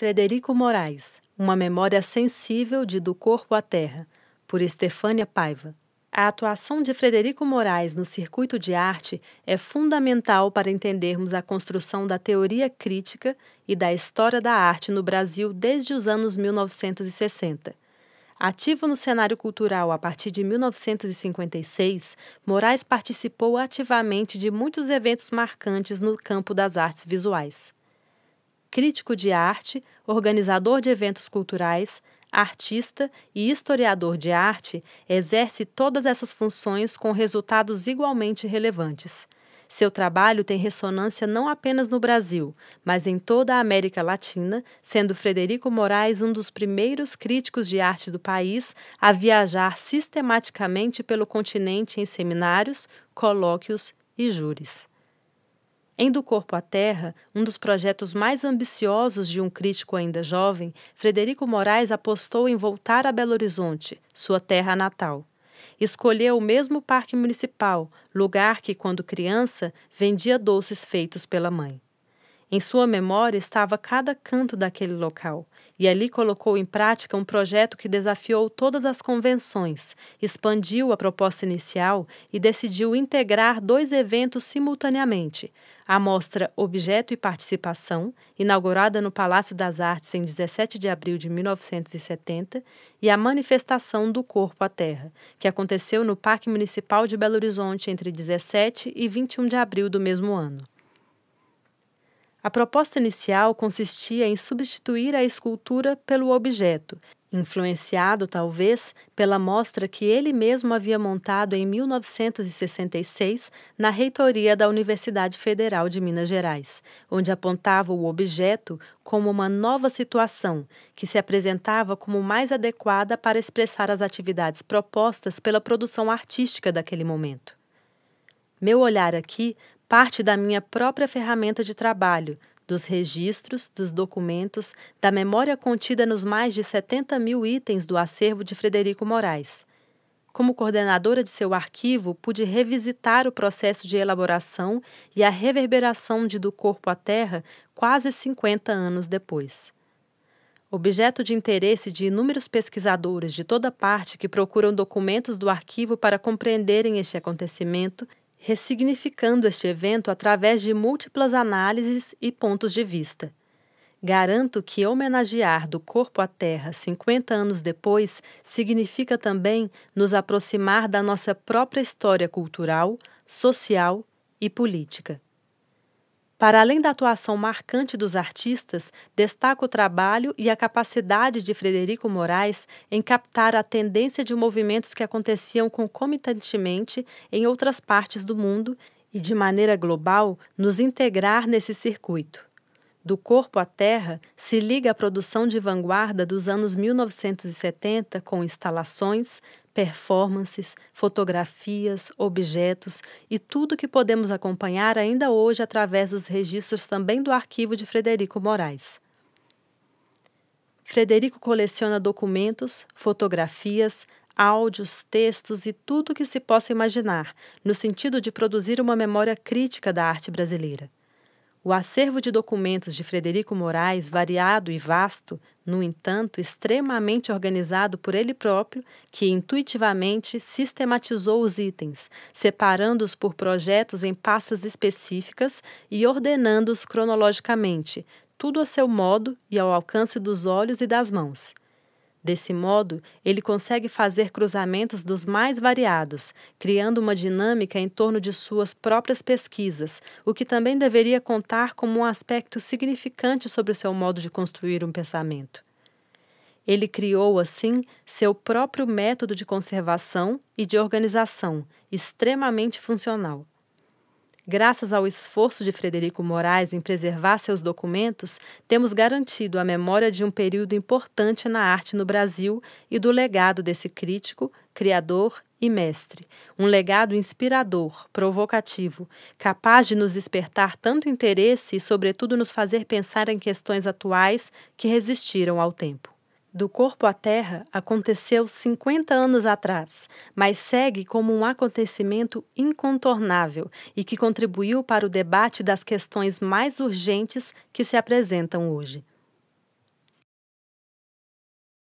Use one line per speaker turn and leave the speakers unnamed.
Frederico Moraes, Uma Memória Sensível de Do Corpo à Terra, por Estefânia Paiva. A atuação de Frederico Moraes no circuito de arte é fundamental para entendermos a construção da teoria crítica e da história da arte no Brasil desde os anos 1960. Ativo no cenário cultural a partir de 1956, Moraes participou ativamente de muitos eventos marcantes no campo das artes visuais crítico de arte, organizador de eventos culturais, artista e historiador de arte, exerce todas essas funções com resultados igualmente relevantes. Seu trabalho tem ressonância não apenas no Brasil, mas em toda a América Latina, sendo Frederico Moraes um dos primeiros críticos de arte do país a viajar sistematicamente pelo continente em seminários, colóquios e júris. Em Do Corpo à Terra, um dos projetos mais ambiciosos de um crítico ainda jovem, Frederico Moraes apostou em voltar a Belo Horizonte, sua terra natal. Escolheu o mesmo parque municipal, lugar que, quando criança, vendia doces feitos pela mãe. Em sua memória estava cada canto daquele local, e ali colocou em prática um projeto que desafiou todas as convenções, expandiu a proposta inicial e decidiu integrar dois eventos simultaneamente: a mostra Objeto e Participação, inaugurada no Palácio das Artes em 17 de abril de 1970, e a manifestação do Corpo à Terra, que aconteceu no Parque Municipal de Belo Horizonte entre 17 e 21 de abril do mesmo ano. A proposta inicial consistia em substituir a escultura pelo objeto, influenciado talvez pela mostra que ele mesmo havia montado em 1966 na reitoria da Universidade Federal de Minas Gerais, onde apontava o objeto como uma nova situação que se apresentava como mais adequada para expressar as atividades propostas pela produção artística daquele momento. Meu olhar aqui parte da minha própria ferramenta de trabalho, dos registros, dos documentos, da memória contida nos mais de 70 mil itens do acervo de Frederico Moraes. Como coordenadora de seu arquivo, pude revisitar o processo de elaboração e a reverberação de Do Corpo à Terra quase 50 anos depois. Objeto de interesse de inúmeros pesquisadores de toda parte que procuram documentos do arquivo para compreenderem este acontecimento, ressignificando este evento através de múltiplas análises e pontos de vista. Garanto que homenagear do corpo à terra 50 anos depois significa também nos aproximar da nossa própria história cultural, social e política. Para além da atuação marcante dos artistas, destaca o trabalho e a capacidade de Frederico Moraes em captar a tendência de movimentos que aconteciam concomitantemente em outras partes do mundo e, de maneira global, nos integrar nesse circuito do corpo à terra se liga à produção de vanguarda dos anos 1970 com instalações, performances, fotografias, objetos e tudo que podemos acompanhar ainda hoje através dos registros também do arquivo de Frederico Moraes. Frederico coleciona documentos, fotografias, áudios, textos e tudo o que se possa imaginar, no sentido de produzir uma memória crítica da arte brasileira. O acervo de documentos de Frederico Moraes, variado e vasto, no entanto, extremamente organizado por ele próprio, que intuitivamente sistematizou os itens, separando-os por projetos em pastas específicas e ordenando-os cronologicamente, tudo a seu modo e ao alcance dos olhos e das mãos. Desse modo, ele consegue fazer cruzamentos dos mais variados, criando uma dinâmica em torno de suas próprias pesquisas, o que também deveria contar como um aspecto significante sobre o seu modo de construir um pensamento. Ele criou, assim, seu próprio método de conservação e de organização, extremamente funcional. Graças ao esforço de Frederico Moraes em preservar seus documentos, temos garantido a memória de um período importante na arte no Brasil e do legado desse crítico, criador e mestre. Um legado inspirador, provocativo, capaz de nos despertar tanto interesse e, sobretudo, nos fazer pensar em questões atuais que resistiram ao tempo do corpo à terra aconteceu 50 anos atrás, mas segue como um acontecimento incontornável e que contribuiu para o debate das questões mais urgentes que se apresentam hoje.